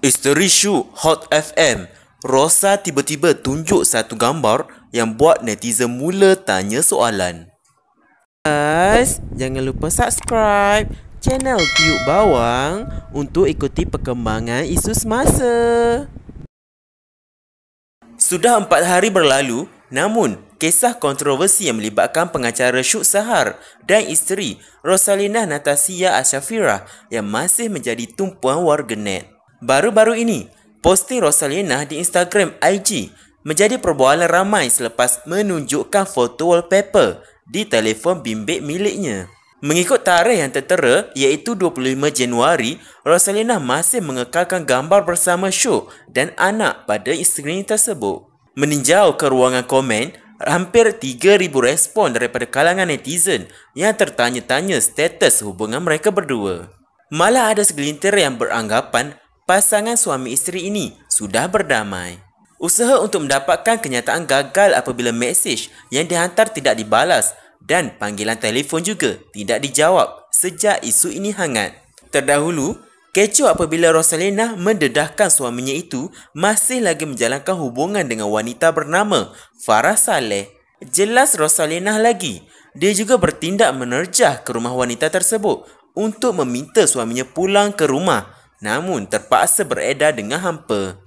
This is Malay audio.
Isteri Shu Hot FM Rosa tiba-tiba tunjuk satu gambar yang buat netizen mula tanya soalan. Guys, jangan lupa subscribe channel Tiuk Bawang untuk ikuti perkembangan isu semasa. Sudah empat hari berlalu, namun kisah kontroversi yang melibatkan pengacara Syuk Sahar dan isteri Rosalina Natasia Ashafira yang masih menjadi tumpuan warganet. Baru-baru ini, posting Rosalina di Instagram IG menjadi perbualan ramai selepas menunjukkan foto wallpaper di telefon bimbit miliknya. Mengikut tarikh yang tertera iaitu 25 Januari, Rosalina masih mengekalkan gambar bersama Syuk dan anak pada Instagram tersebut. Meninjau ke ruangan komen, hampir 3,000 respon daripada kalangan netizen yang tertanya-tanya status hubungan mereka berdua. Malah ada segelintir yang beranggapan pasangan suami isteri ini sudah berdamai. Usaha untuk mendapatkan kenyataan gagal apabila mesej yang dihantar tidak dibalas dan panggilan telefon juga tidak dijawab sejak isu ini hangat. Terdahulu, kecoh apabila Rosalina mendedahkan suaminya itu masih lagi menjalankan hubungan dengan wanita bernama Farah Saleh. Jelas Rosalina lagi, dia juga bertindak menerjah ke rumah wanita tersebut untuk meminta suaminya pulang ke rumah namun terpaksa beredar dengan hampa.